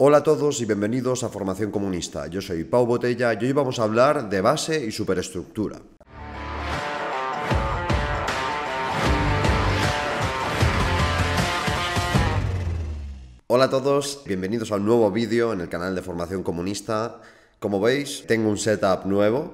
Hola a todos y bienvenidos a Formación Comunista. Yo soy Pau Botella y hoy vamos a hablar de base y superestructura. Hola a todos, bienvenidos a un nuevo vídeo en el canal de Formación Comunista. Como veis, tengo un setup nuevo,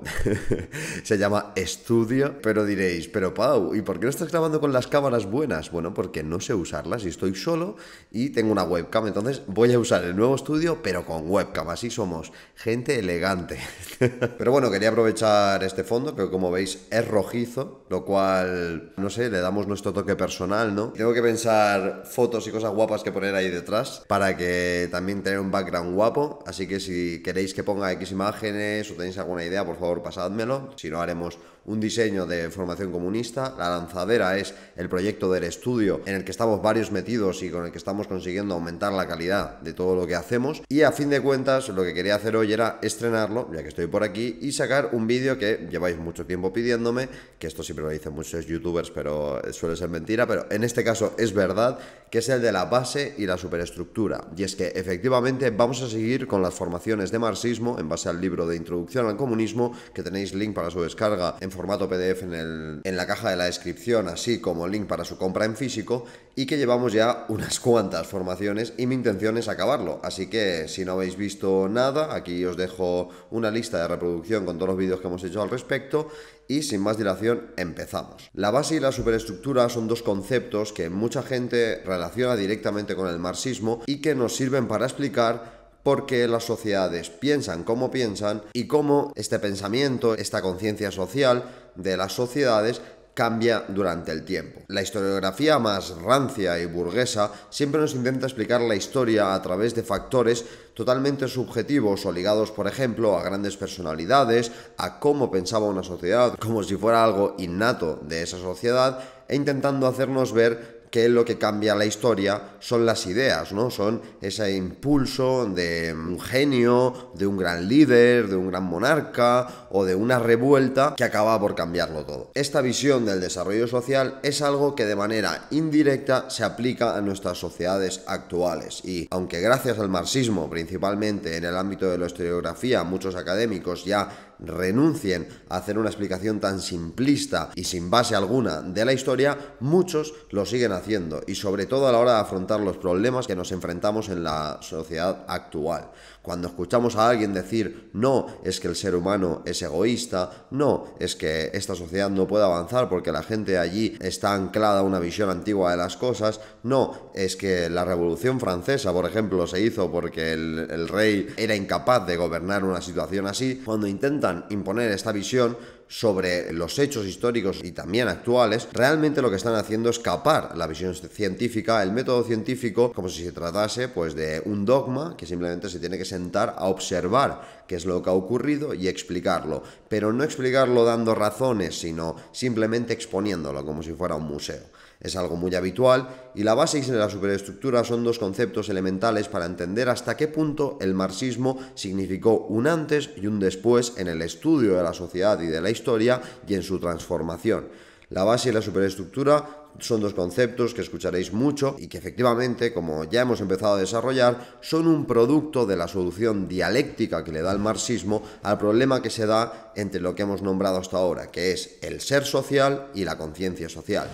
se llama estudio, pero diréis, pero Pau, ¿y por qué no estás grabando con las cámaras buenas? Bueno, porque no sé usarlas y estoy solo y tengo una webcam, entonces voy a usar el nuevo estudio, pero con webcam, así somos, gente elegante. pero bueno, quería aprovechar este fondo, que como veis es rojizo, lo cual, no sé, le damos nuestro toque personal, ¿no? Tengo que pensar fotos y cosas guapas que poner ahí detrás para que también tenga un background guapo, así que si queréis que ponga imágenes o tenéis alguna idea, por favor pasádmelo. Si no, haremos un diseño de formación comunista. La lanzadera es el proyecto del estudio en el que estamos varios metidos y con el que estamos consiguiendo aumentar la calidad de todo lo que hacemos. Y a fin de cuentas, lo que quería hacer hoy era estrenarlo, ya que estoy por aquí, y sacar un vídeo que lleváis mucho tiempo pidiéndome, que esto siempre lo dicen muchos youtubers, pero suele ser mentira, pero en este caso es verdad, que es el de la base y la superestructura. Y es que efectivamente vamos a seguir con las formaciones de marxismo en base al libro de Introducción al Comunismo, que tenéis link para su descarga en formato PDF en, la caja de la descripción, así como link para su compra en físico, y que llevamos ya unas cuantas formaciones y mi intención es acabarlo. Así que si no habéis visto nada, aquí os dejo una lista de reproducción con todos los vídeos que hemos hecho al respecto y sin más dilación empezamos. La base y la superestructura son dos conceptos que mucha gente relaciona directamente con el marxismo y que nos sirven para explicar porque las sociedades piensan como piensan y cómo este pensamiento, esta conciencia social de las sociedades cambia durante el tiempo. La historiografía más rancia y burguesa siempre nos intenta explicar la historia a través de factores totalmente subjetivos o ligados, por ejemplo, a grandes personalidades, a cómo pensaba una sociedad, como si fuera algo innato de esa sociedad, e intentando hacernos ver que lo que cambia la historia son las ideas, ¿no? Son ese impulso de un genio, de un gran líder, de un gran monarca o de una revuelta que acaba por cambiarlo todo. Esta visión del desarrollo social es algo que de manera indirecta se aplica a nuestras sociedades actuales y aunque gracias al marxismo principalmente en el ámbito de la historiografía muchos académicos ya renuncien a hacer una explicación tan simplista y sin base alguna de la historia, muchos lo siguen haciendo y sobre todo a la hora de afrontar los problemas que nos enfrentamos en la sociedad actual. Cuando escuchamos a alguien decir, no, es que el ser humano es egoísta, no, es que esta sociedad no puede avanzar porque la gente allí está anclada a una visión antigua de las cosas, no, es que la Revolución Francesa, por ejemplo, se hizo porque el, el rey era incapaz de gobernar una situación así, cuando intentan imponer esta visión, sobre los hechos históricos y también actuales, realmente lo que están haciendo es capar la visión científica, el método científico, como si se tratase pues de un dogma que simplemente se tiene que sentar a observar qué es lo que ha ocurrido y explicarlo, pero no explicarlo dando razones, sino simplemente exponiéndolo como si fuera un museo. Es algo muy habitual y la base y la superestructura son dos conceptos elementales para entender hasta qué punto el marxismo significó un antes y un después en el estudio de la sociedad y de la historia y en su transformación. La base y la superestructura son dos conceptos que escucharéis mucho y que efectivamente, como ya hemos empezado a desarrollar, son un producto de la solución dialéctica que le da el marxismo al problema que se da entre lo que hemos nombrado hasta ahora, que es el ser social y la conciencia social.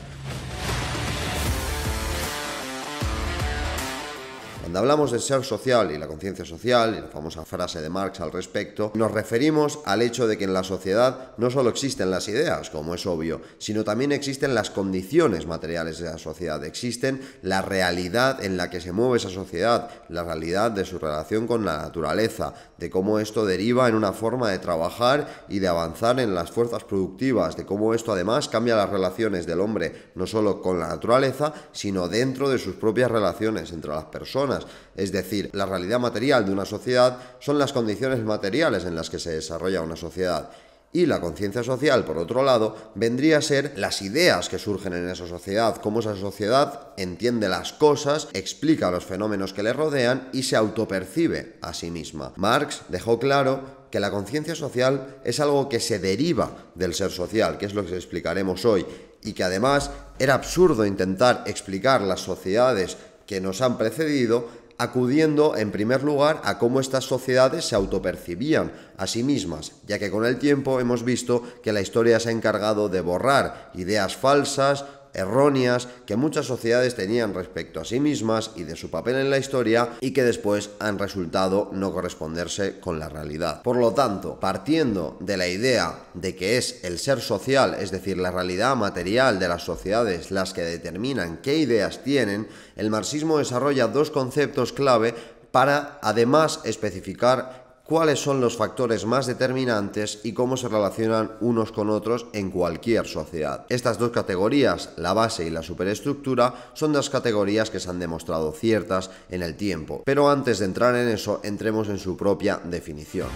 Cuando hablamos del ser social y la conciencia social, y la famosa frase de Marx al respecto, nos referimos al hecho de que en la sociedad no solo existen las ideas, como es obvio, sino también existen las condiciones materiales de la sociedad, existen la realidad en la que se mueve esa sociedad, la realidad de su relación con la naturaleza, de cómo esto deriva en una forma de trabajar y de avanzar en las fuerzas productivas, de cómo esto además cambia las relaciones del hombre no solo con la naturaleza, sino dentro de sus propias relaciones entre las personas es decir, la realidad material de una sociedad son las condiciones materiales en las que se desarrolla una sociedad. Y la conciencia social, por otro lado, vendría a ser las ideas que surgen en esa sociedad, cómo esa sociedad entiende las cosas, explica los fenómenos que le rodean y se autopercibe a sí misma. Marx dejó claro que la conciencia social es algo que se deriva del ser social, que es lo que explicaremos hoy, y que además era absurdo intentar explicar las sociedades que nos han precedido, acudiendo en primer lugar a cómo estas sociedades se autopercibían a sí mismas, ya que con el tiempo hemos visto que la historia se ha encargado de borrar ideas falsas, erróneas que muchas sociedades tenían respecto a sí mismas y de su papel en la historia y que después han resultado no corresponderse con la realidad. Por lo tanto, partiendo de la idea de que es el ser social, es decir, la realidad material de las sociedades las que determinan qué ideas tienen, el marxismo desarrolla dos conceptos clave para además especificar cuáles son los factores más determinantes y cómo se relacionan unos con otros en cualquier sociedad. Estas dos categorías, la base y la superestructura, son dos categorías que se han demostrado ciertas en el tiempo. Pero antes de entrar en eso, entremos en su propia definición.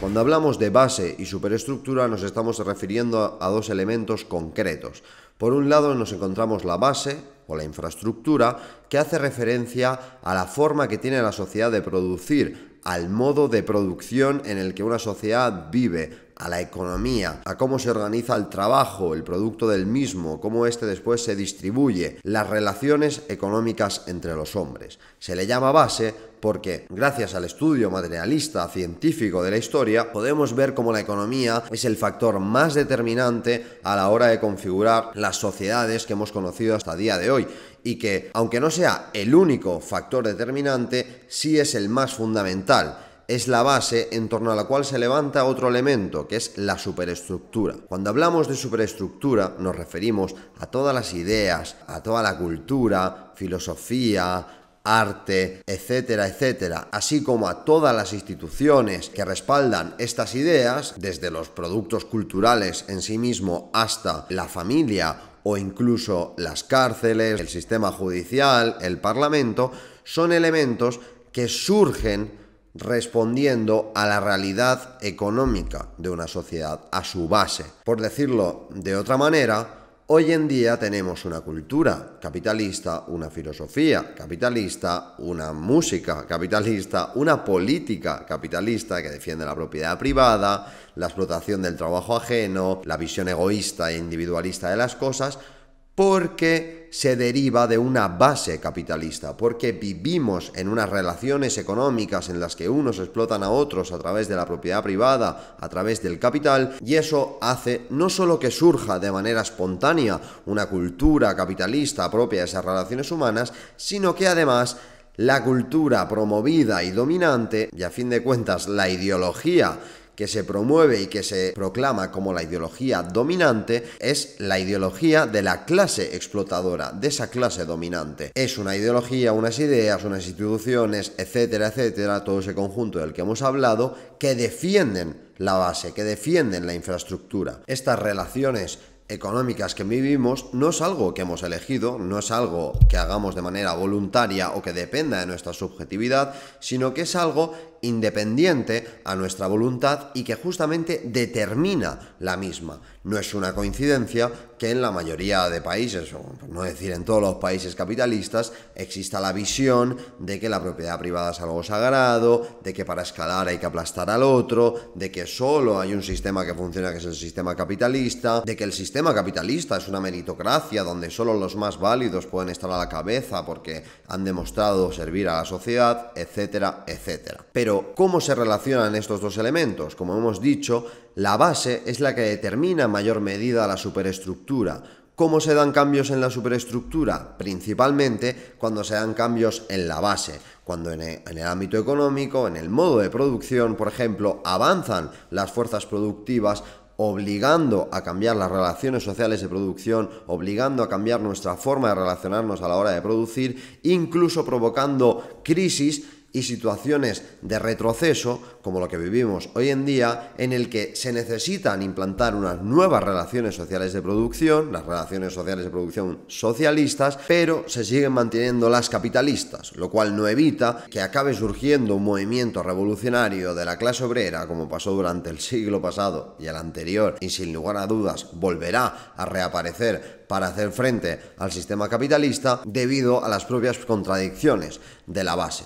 Cuando hablamos de base y superestructura nos estamos refiriendo a dos elementos concretos. Por un lado nos encontramos la base o la infraestructura que hace referencia a la forma que tiene la sociedad de producir, al modo de producción en el que una sociedad vive, a la economía, a cómo se organiza el trabajo, el producto del mismo, cómo éste después se distribuye, las relaciones económicas entre los hombres. Se le llama base porque gracias al estudio materialista científico de la historia podemos ver cómo la economía es el factor más determinante a la hora de configurar las sociedades que hemos conocido hasta el día de hoy y que, aunque no sea el único factor determinante, sí es el más fundamental es la base en torno a la cual se levanta otro elemento, que es la superestructura. Cuando hablamos de superestructura nos referimos a todas las ideas, a toda la cultura, filosofía, arte, etcétera, etcétera, así como a todas las instituciones que respaldan estas ideas, desde los productos culturales en sí mismo hasta la familia o incluso las cárceles, el sistema judicial, el Parlamento, son elementos que surgen respondiendo a la realidad económica de una sociedad, a su base. Por decirlo de otra manera, Hoy en día tenemos una cultura capitalista, una filosofía capitalista, una música capitalista, una política capitalista que defiende la propiedad privada, la explotación del trabajo ajeno, la visión egoísta e individualista de las cosas, porque se deriva de una base capitalista, porque vivimos en unas relaciones económicas en las que unos explotan a otros a través de la propiedad privada, a través del capital, y eso hace no solo que surja de manera espontánea una cultura capitalista propia de esas relaciones humanas, sino que además la cultura promovida y dominante, y a fin de cuentas la ideología que se promueve y que se proclama como la ideología dominante es la ideología de la clase explotadora, de esa clase dominante. Es una ideología, unas ideas, unas instituciones, etcétera, etcétera, todo ese conjunto del que hemos hablado, que defienden la base, que defienden la infraestructura. Estas relaciones económicas que vivimos no es algo que hemos elegido, no es algo que hagamos de manera voluntaria o que dependa de nuestra subjetividad, sino que es algo independiente a nuestra voluntad y que justamente determina la misma. No es una coincidencia que en la mayoría de países, o por no decir en todos los países capitalistas, exista la visión de que la propiedad privada es algo sagrado, de que para escalar hay que aplastar al otro, de que solo hay un sistema que funciona que es el sistema capitalista, de que el sistema capitalista es una meritocracia donde solo los más válidos pueden estar a la cabeza porque han demostrado servir a la sociedad, etcétera, etcétera. Pero ¿cómo se relacionan estos dos elementos? Como hemos dicho, la base es la que determina en mayor medida la superestructura. ¿Cómo se dan cambios en la superestructura? Principalmente cuando se dan cambios en la base, cuando e, en el ámbito económico, en el modo de producción, por ejemplo, avanzan las fuerzas productivas obligando a cambiar las relaciones sociales de producción, obligando a cambiar nuestra forma de relacionarnos a la hora de producir, incluso provocando crisis y situaciones de retroceso, como lo que vivimos hoy en día, en el que se necesitan implantar unas nuevas relaciones sociales de producción, las relaciones sociales de producción socialistas, pero se siguen manteniendo las capitalistas, lo cual no evita que acabe surgiendo un movimiento revolucionario de la clase obrera, como pasó durante el siglo pasado y el anterior, y sin lugar a dudas volverá a reaparecer para hacer frente al sistema capitalista debido a las propias contradicciones de la base.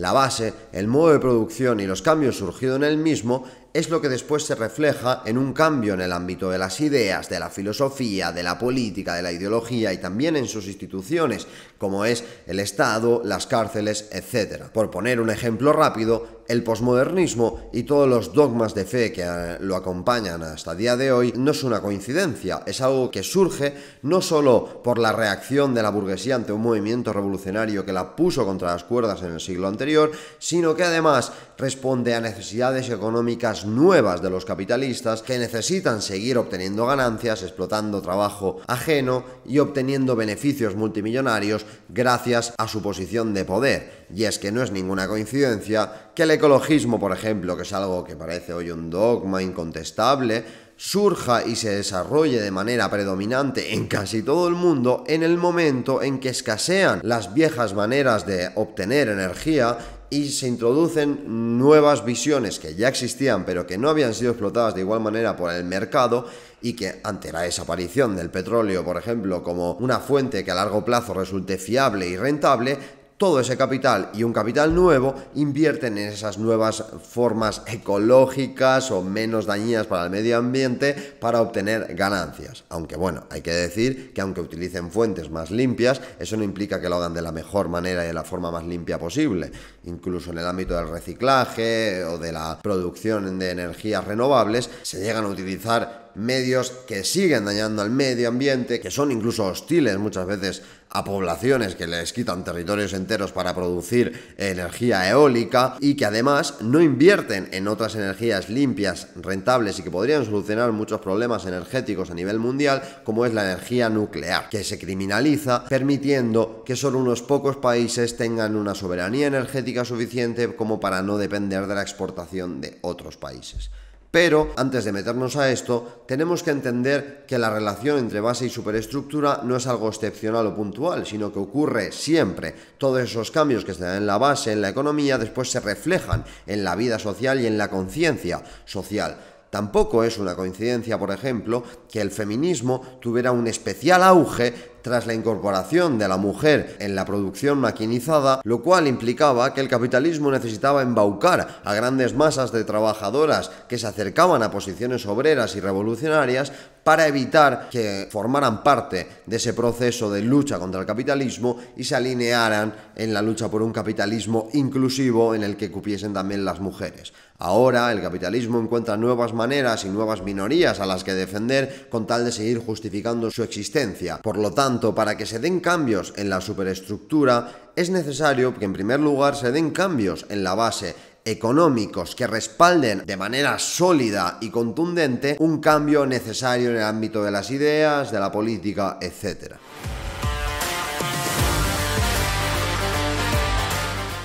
La base, el modo de producción y los cambios surgidos en el mismo es lo que después se refleja en un cambio en el ámbito de las ideas, de la filosofía, de la política, de la ideología y también en sus instituciones, como es el Estado, las cárceles, etc. Por poner un ejemplo rápido, el posmodernismo y todos los dogmas de fe que eh, lo acompañan hasta día de hoy no es una coincidencia, es algo que surge no solo por la reacción de la burguesía ante un movimiento revolucionario que la puso contra las cuerdas en el siglo anterior, sino que además responde a necesidades económicas nuevas de los capitalistas que necesitan seguir obteniendo ganancias, explotando trabajo ajeno y obteniendo beneficios multimillonarios gracias a su posición de poder y es que no es ninguna coincidencia que el ecologismo, por ejemplo, que es algo que parece hoy un dogma incontestable, surja y se desarrolle de manera predominante en casi todo el mundo en el momento en que escasean las viejas maneras de obtener energía y se introducen nuevas visiones que ya existían pero que no habían sido explotadas de igual manera por el mercado y que ante la desaparición del petróleo, por ejemplo, como una fuente que a largo plazo resulte fiable y rentable, todo ese capital y un capital nuevo invierten en esas nuevas formas ecológicas o menos dañinas para el medio ambiente para obtener ganancias. Aunque bueno, hay que decir que aunque utilicen fuentes más limpias, eso no implica que lo hagan de la mejor manera y de la forma más limpia posible. Incluso en el ámbito del reciclaje o de la producción de energías renovables, se llegan a utilizar medios que siguen dañando al medio ambiente, que son incluso hostiles muchas veces a poblaciones que les quitan territorios enteros para producir energía eólica y que además no invierten en otras energías limpias, rentables y que podrían solucionar muchos problemas energéticos a nivel mundial, como es la energía nuclear, que se criminaliza permitiendo que solo unos pocos países tengan una soberanía energética suficiente como para no depender de la exportación de otros países. Pero antes de meternos a esto, tenemos que entender que la relación entre base y superestructura no es algo excepcional o puntual, sino que ocurre siempre. Todos esos cambios que se dan en la base, en la economía, después se reflejan en la vida social y en la conciencia social. Tampoco es una coincidencia, por ejemplo, que el feminismo tuviera un especial auge tras la incorporación de la mujer en la producción maquinizada, lo cual implicaba que el capitalismo necesitaba embaucar a grandes masas de trabajadoras que se acercaban a posiciones obreras y revolucionarias para evitar que formaran parte de ese proceso de lucha contra el capitalismo y se alinearan en la lucha por un capitalismo inclusivo en el que cupiesen también las mujeres. Ahora el capitalismo encuentra nuevas maneras y nuevas minorías a las que defender con tal de seguir justificando su existencia. Por lo tanto, para que se den cambios en la superestructura, es necesario que en primer lugar se den cambios en la base económicos que respalden de manera sólida y contundente un cambio necesario en el ámbito de las ideas, de la política, etc.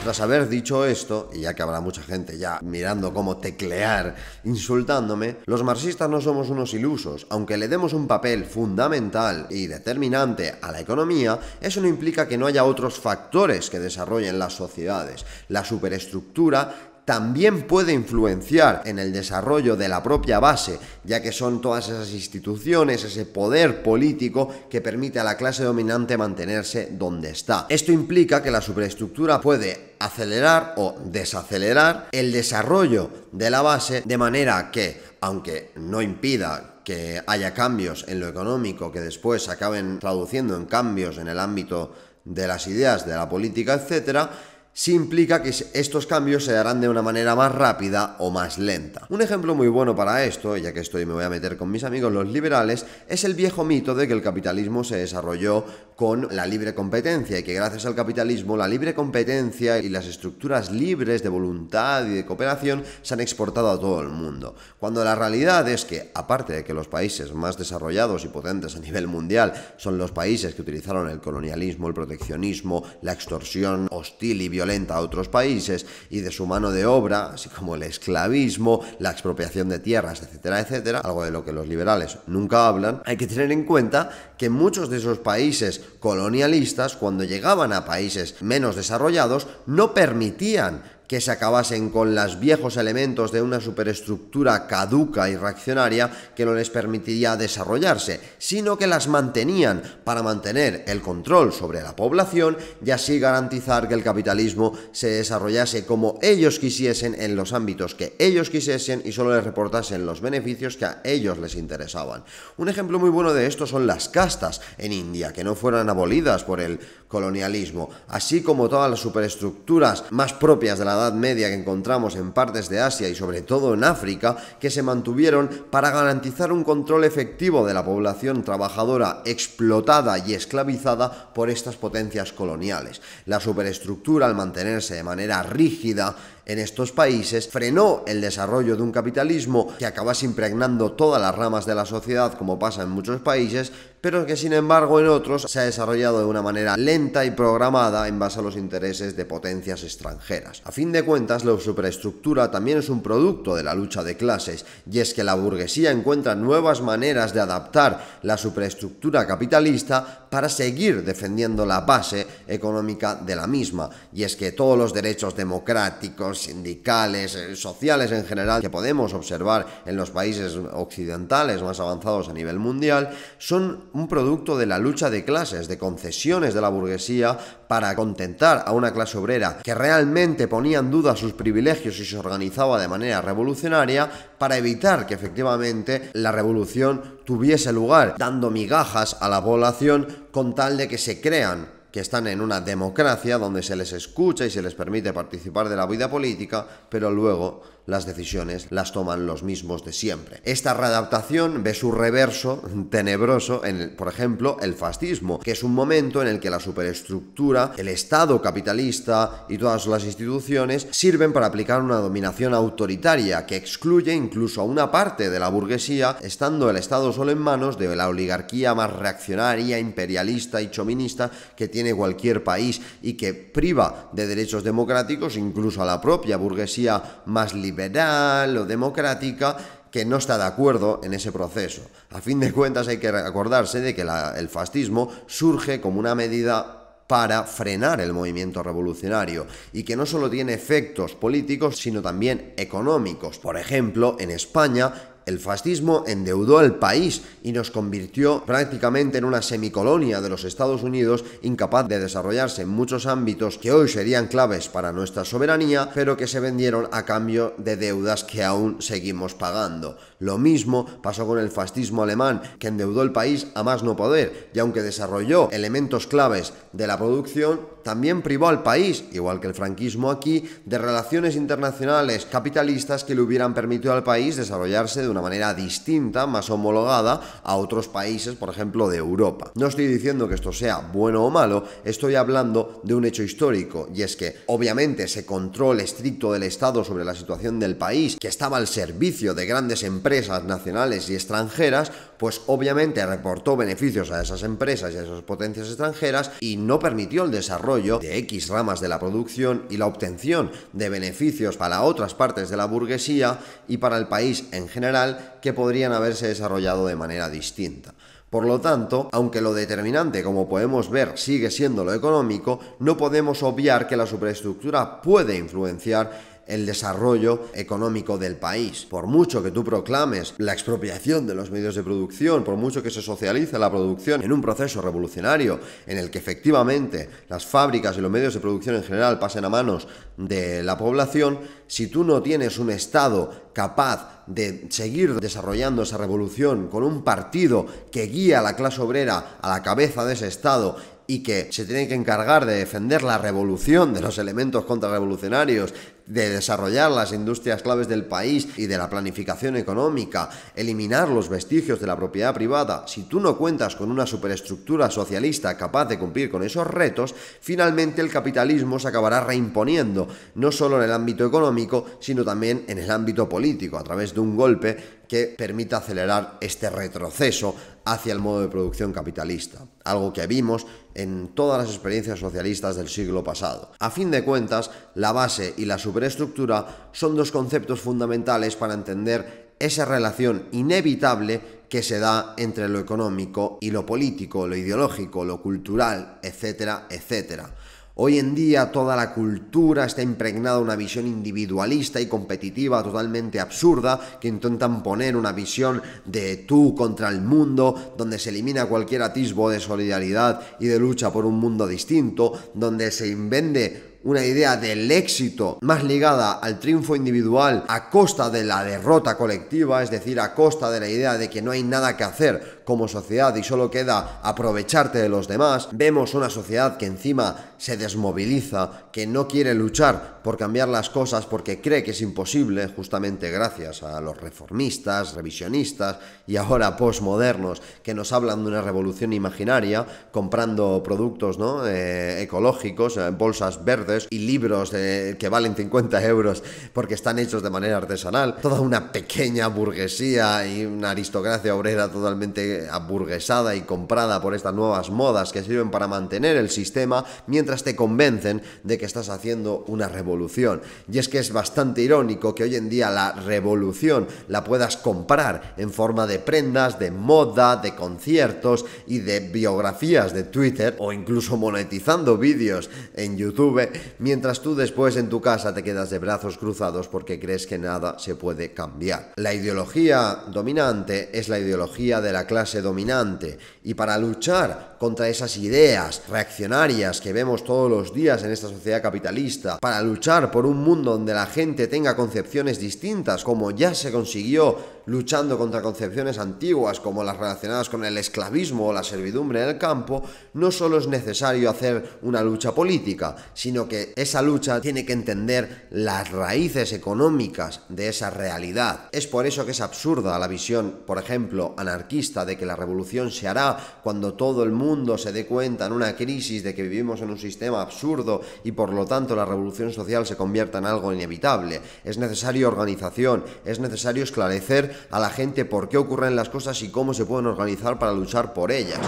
Tras haber dicho esto, y ya que habrá mucha gente ya mirando cómo teclear, insultándome, los marxistas no somos unos ilusos. Aunque le demos un papel fundamental y determinante a la economía, eso no implica que no haya otros factores que desarrollen las sociedades. La superestructura también puede influenciar en el desarrollo de la propia base, ya que son todas esas instituciones, ese poder político que permite a la clase dominante mantenerse donde está. Esto implica que la superestructura puede acelerar o desacelerar el desarrollo de la base de manera que, aunque no impida que haya cambios en lo económico que después se acaben traduciendo en cambios en el ámbito de las ideas, de la política, etcétera, si implica que estos cambios se harán de una manera más rápida o más lenta. Un ejemplo muy bueno para esto, ya que estoy me voy a meter con mis amigos los liberales, es el viejo mito de que el capitalismo se desarrolló con la libre competencia y que gracias al capitalismo la libre competencia y las estructuras libres de voluntad y de cooperación se han exportado a todo el mundo. Cuando la realidad es que, aparte de que los países más desarrollados y potentes a nivel mundial son los países que utilizaron el colonialismo, el proteccionismo, la extorsión hostil y violenta, a otros países y de su mano de obra, así como el esclavismo, la expropiación de tierras, etcétera, etcétera, algo de lo que los liberales nunca hablan, hay que tener en cuenta que muchos de esos países colonialistas, cuando llegaban a países menos desarrollados, no permitían que se acabasen con las viejos elementos de una superestructura caduca y reaccionaria que no les permitiría desarrollarse, sino que las mantenían para mantener el control sobre la población y así garantizar que el capitalismo se desarrollase como ellos quisiesen en los ámbitos que ellos quisiesen y solo les reportasen los beneficios que a ellos les interesaban. Un ejemplo muy bueno de esto son las castas en India, que no fueron abolidas por el colonialismo, así como todas las superestructuras más propias de la Edad Media que encontramos en partes de Asia y sobre todo en África que se mantuvieron para garantizar un control efectivo de la población trabajadora explotada y esclavizada por estas potencias coloniales. La superestructura al mantenerse de manera rígida en estos países, frenó el desarrollo de un capitalismo que acabase impregnando todas las ramas de la sociedad como pasa en muchos países, pero que sin embargo en otros se ha desarrollado de una manera lenta y programada en base a los intereses de potencias extranjeras. A fin de cuentas, la superestructura también es un producto de la lucha de clases, y es que la burguesía encuentra nuevas maneras de adaptar la superestructura capitalista para seguir defendiendo la base económica de la misma. Y es que todos los derechos democráticos, sindicales, eh, sociales en general que podemos observar en los países occidentales más avanzados a nivel mundial son un producto de la lucha de clases, de concesiones de la burguesía para contentar a una clase obrera que realmente ponía en duda sus privilegios y se organizaba de manera revolucionaria para evitar que efectivamente la revolución tuviese lugar, dando migajas a la población con tal de que se crean que están en una democracia donde se les escucha y se les permite participar de la vida política, pero luego las decisiones las toman los mismos de siempre. Esta readaptación ve su reverso tenebroso en, por ejemplo, el fascismo, que es un momento en el que la superestructura, el Estado capitalista y todas las instituciones sirven para aplicar una dominación autoritaria que excluye incluso a una parte de la burguesía, estando el Estado solo en manos de la oligarquía más reaccionaria, imperialista y chominista que tiene cualquier país y que priva de derechos democráticos incluso a la propia burguesía más liberal liberal o democrática que no está de acuerdo en ese proceso. A fin de cuentas hay que acordarse de que el fascismo surge como una medida para frenar el movimiento revolucionario y que no solo tiene efectos políticos sino también económicos. Por ejemplo, en España el fascismo endeudó al país y nos convirtió prácticamente en una semicolonia de los Estados Unidos, incapaz de desarrollarse en muchos ámbitos que hoy serían claves para nuestra soberanía, pero que se vendieron a cambio de deudas que aún seguimos pagando. Lo mismo pasó con el fascismo alemán, que endeudó el país a más no poder, y aunque desarrolló elementos claves de la producción, también privó al país, igual que el franquismo aquí, de relaciones internacionales capitalistas que le hubieran permitido al país desarrollarse de una manera distinta, más homologada a otros países, por ejemplo, de Europa. No estoy diciendo que esto sea bueno o malo, estoy hablando de un hecho histórico, y es que obviamente ese control estricto del Estado sobre la situación del país, que estaba al servicio de grandes empresas nacionales y extranjeras, pues obviamente reportó beneficios a esas empresas y a esas potencias extranjeras y no permitió el desarrollo de X ramas de la producción y la obtención de beneficios para otras partes de la burguesía y para el país en general que podrían haberse desarrollado de manera distinta. Por lo tanto, aunque lo determinante, como podemos ver, sigue siendo lo económico, no podemos obviar que la superestructura puede influenciar el desarrollo económico del país. Por mucho que tú proclames la expropiación de los medios de producción, por mucho que se socialice la producción en un proceso revolucionario en el que efectivamente las fábricas y los medios de producción en general pasen a manos de la población, si tú no tienes un Estado capaz de seguir desarrollando esa revolución con un partido que guía a la clase obrera a la cabeza de ese Estado y que se tiene que encargar de defender la revolución de los elementos contrarrevolucionarios de desarrollar las industrias claves del país y de la planificación económica, eliminar los vestigios de la propiedad privada, si tú no cuentas con una superestructura socialista capaz de cumplir con esos retos, finalmente el capitalismo se acabará reimponiendo, no solo en el ámbito económico, sino también en el ámbito político, a través de un golpe que permita acelerar este retroceso hacia el modo de producción capitalista, algo que vimos en todas las experiencias socialistas del siglo pasado. A fin de cuentas, la base y la superestructura son dos conceptos fundamentales para entender esa relación inevitable que se da entre lo económico y lo político, lo ideológico, lo cultural, etcétera, etcétera. Hoy en día toda la cultura está impregnada de una visión individualista y competitiva totalmente absurda que intentan poner una visión de tú contra el mundo, donde se elimina cualquier atisbo de solidaridad y de lucha por un mundo distinto, donde se invende una idea del éxito más ligada al triunfo individual a costa de la derrota colectiva, es decir, a costa de la idea de que no hay nada que hacer como sociedad y solo queda aprovecharte de los demás. Vemos una sociedad que encima se desmoviliza, que no quiere luchar por cambiar las cosas porque cree que es imposible, justamente gracias a los reformistas, revisionistas y ahora postmodernos que nos hablan de una revolución imaginaria comprando productos eh, ecológicos, eh, bolsas verdes y libros eh, que valen 50 euros porque están hechos de manera artesanal. Toda una pequeña burguesía y una aristocracia obrera totalmente aburguesada y comprada por estas nuevas modas que sirven para mantener el sistema mientras te convencen de que estás haciendo una revolución. Y es que es bastante irónico que hoy en día la revolución la puedas comprar en forma de prendas, de moda, de conciertos y de biografías de Twitter o incluso monetizando vídeos en YouTube, mientras tú después en tu casa te quedas de brazos cruzados porque crees que nada se puede cambiar. La ideología dominante es la ideología de la clase dominante. Y para luchar contra esas ideas reaccionarias que vemos todos los días en esta sociedad capitalista, para luchar por un mundo donde la gente tenga concepciones distintas, como ya se consiguió luchando contra concepciones antiguas como las relacionadas con el esclavismo o la servidumbre en el campo, no solo es necesario hacer una lucha política, sino que esa lucha tiene que entender las raíces económicas de esa realidad. Es por eso que es absurda la visión, por ejemplo, anarquista de que la revolución se hará cuando todo el mundo se dé cuenta en una crisis de que vivimos en un sistema absurdo y por lo tanto la revolución social se convierta en algo inevitable. Es necesario organización, es necesario esclarecer a la gente por qué ocurren las cosas y cómo se pueden organizar para luchar por ellas.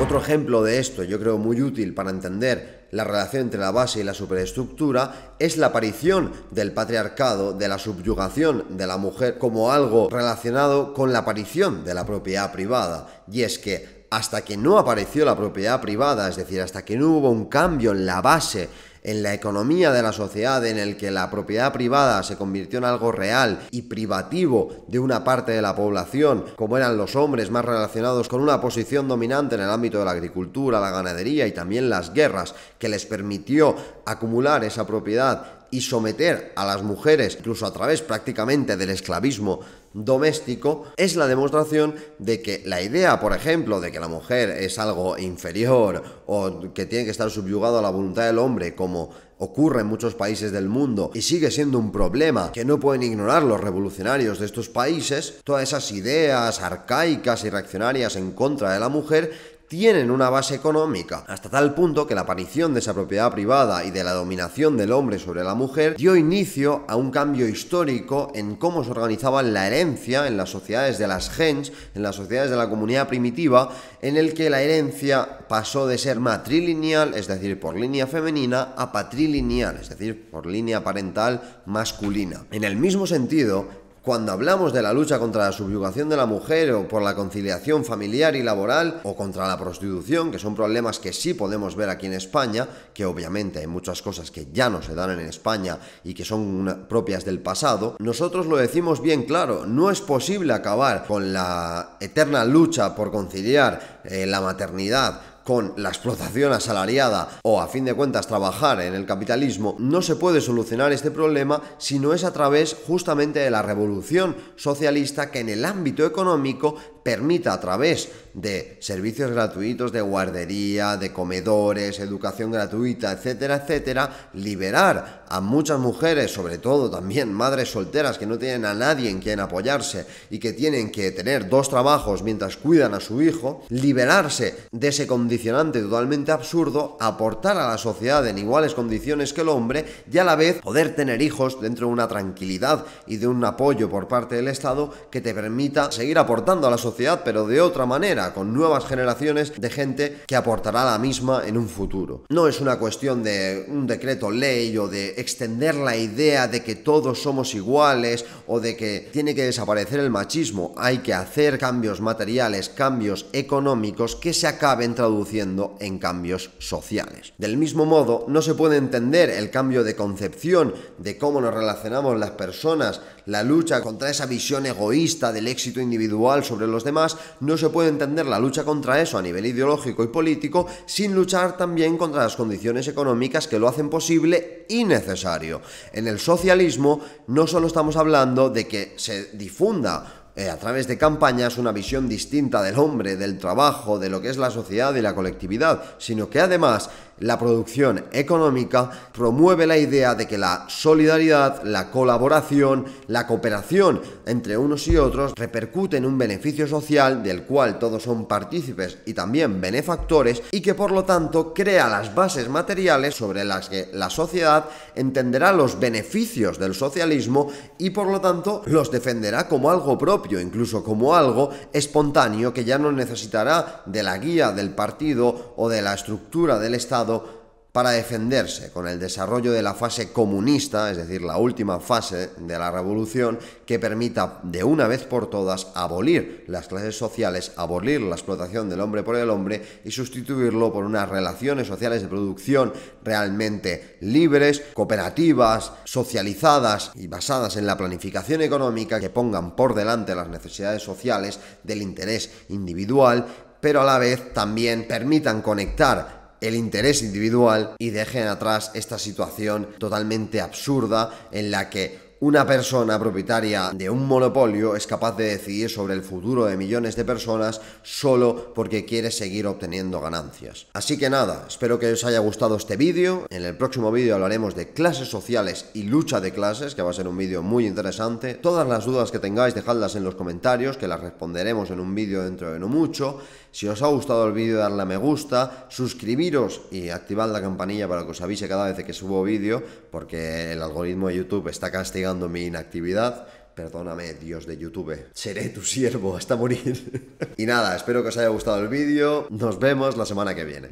Otro ejemplo de esto, yo creo muy útil para entender la relación entre la base y la superestructura, es la aparición del patriarcado, de la subyugación de la mujer como algo relacionado con la aparición de la propiedad privada. Y es que hasta que no apareció la propiedad privada, es decir, hasta que no hubo un cambio en la base en la economía de la sociedad en el que la propiedad privada se convirtió en algo real y privativo de una parte de la población, como eran los hombres más relacionados con una posición dominante en el ámbito de la agricultura, la ganadería y también las guerras, que les permitió acumular esa propiedad y someter a las mujeres, incluso a través prácticamente del esclavismo, doméstico es la demostración de que la idea, por ejemplo, de que la mujer es algo inferior o que tiene que estar subyugado a la voluntad del hombre, como ocurre en muchos países del mundo y sigue siendo un problema que no pueden ignorar los revolucionarios de estos países, todas esas ideas arcaicas y reaccionarias en contra de la mujer tienen una base económica, hasta tal punto que la aparición de esa propiedad privada y de la dominación del hombre sobre la mujer dio inicio a un cambio histórico en cómo se organizaba la herencia en las sociedades de las gens, en las sociedades de la comunidad primitiva, en el que la herencia pasó de ser matrilineal, es decir, por línea femenina, a patrilineal, es decir, por línea parental masculina. En el mismo sentido, cuando hablamos de la lucha contra la subyugación de la mujer o por la conciliación familiar y laboral o contra la prostitución, que son problemas que sí podemos ver aquí en España, que obviamente hay muchas cosas que ya no se dan en España y que son propias del pasado, nosotros lo decimos bien claro, no es posible acabar con la eterna lucha por conciliar eh, la maternidad con la explotación asalariada o a fin de cuentas trabajar en el capitalismo, no se puede solucionar este problema si no es a través justamente de la revolución socialista que en el ámbito económico permita a través de servicios gratuitos de guardería, de comedores, educación gratuita, etcétera, etcétera, liberar a muchas mujeres, sobre todo también madres solteras que no tienen a nadie en quien apoyarse y que tienen que tener dos trabajos mientras cuidan a su hijo, liberarse de ese condicionante totalmente absurdo, aportar a la sociedad en iguales condiciones que el hombre y a la vez poder tener hijos dentro de una tranquilidad y de un apoyo por parte del Estado que te permita seguir aportando a la sociedad pero de otra manera, con nuevas generaciones de gente que aportará la misma en un futuro. No es una cuestión de un decreto ley o de extender la idea de que todos somos iguales o de que tiene que desaparecer el machismo. Hay que hacer cambios materiales, cambios económicos que se acaben traduciendo en cambios sociales. Del mismo modo, no se puede entender el cambio de concepción de cómo nos relacionamos las personas, la lucha contra esa visión egoísta del éxito individual sobre los demás, no se puede entender la lucha contra eso a nivel ideológico y político sin luchar también contra las condiciones económicas que lo hacen posible y necesario. En el socialismo no solo estamos hablando de que se difunda eh, a través de campañas una visión distinta del hombre, del trabajo, de lo que es la sociedad y la colectividad, sino que además la producción económica promueve la idea de que la solidaridad, la colaboración, la cooperación entre unos y otros repercute en un beneficio social del cual todos son partícipes y también benefactores y que por lo tanto crea las bases materiales sobre las que la sociedad entenderá los beneficios del socialismo y por lo tanto los defenderá como algo propio, incluso como algo espontáneo que ya no necesitará de la guía del partido o de la estructura del Estado para defenderse con el desarrollo de la fase comunista, es decir, la última fase de la revolución, que permita de una vez por todas abolir las clases sociales, abolir la explotación del hombre por el hombre y sustituirlo por unas relaciones sociales de producción realmente libres, cooperativas, socializadas y basadas en la planificación económica que pongan por delante las necesidades sociales del interés individual pero a la vez también permitan conectar el interés individual y dejen atrás esta situación totalmente absurda en la que una persona propietaria de un monopolio es capaz de decidir sobre el futuro de millones de personas solo porque quiere seguir obteniendo ganancias. Así que nada, espero que os haya gustado este vídeo. En el próximo vídeo hablaremos de clases sociales y lucha de clases, que va a ser un vídeo muy interesante. Todas las dudas que tengáis dejadlas en los comentarios, que las responderemos en un vídeo dentro de no mucho. Si os ha gustado el vídeo, darle a me gusta, suscribiros y activad la campanilla para que os avise cada vez que subo vídeo, porque el algoritmo de YouTube está castigando mi inactividad. Perdóname, Dios de YouTube. Seré tu siervo hasta morir. y nada, espero que os haya gustado el vídeo. Nos vemos la semana que viene.